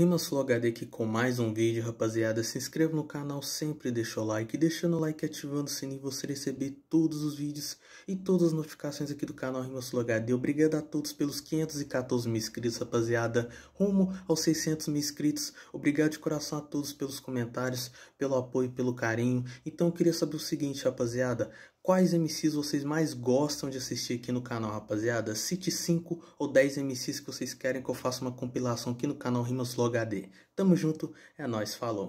RimasFlowHD aqui com mais um vídeo, rapaziada. Se inscreva no canal, sempre deixa o like. deixando o like e ativando o sininho, você receber todos os vídeos e todas as notificações aqui do canal RimasFlowHD. Obrigado a todos pelos 514 mil inscritos, rapaziada. Rumo aos 600 mil inscritos. Obrigado de coração a todos pelos comentários, pelo apoio, pelo carinho. Então eu queria saber o seguinte, rapaziada. Quais MCs vocês mais gostam de assistir aqui no canal, rapaziada? Cite 5 ou 10 MCs que vocês querem que eu faça uma compilação aqui no canal RimasFlowHD. HD. Tamo junto, é nós falou.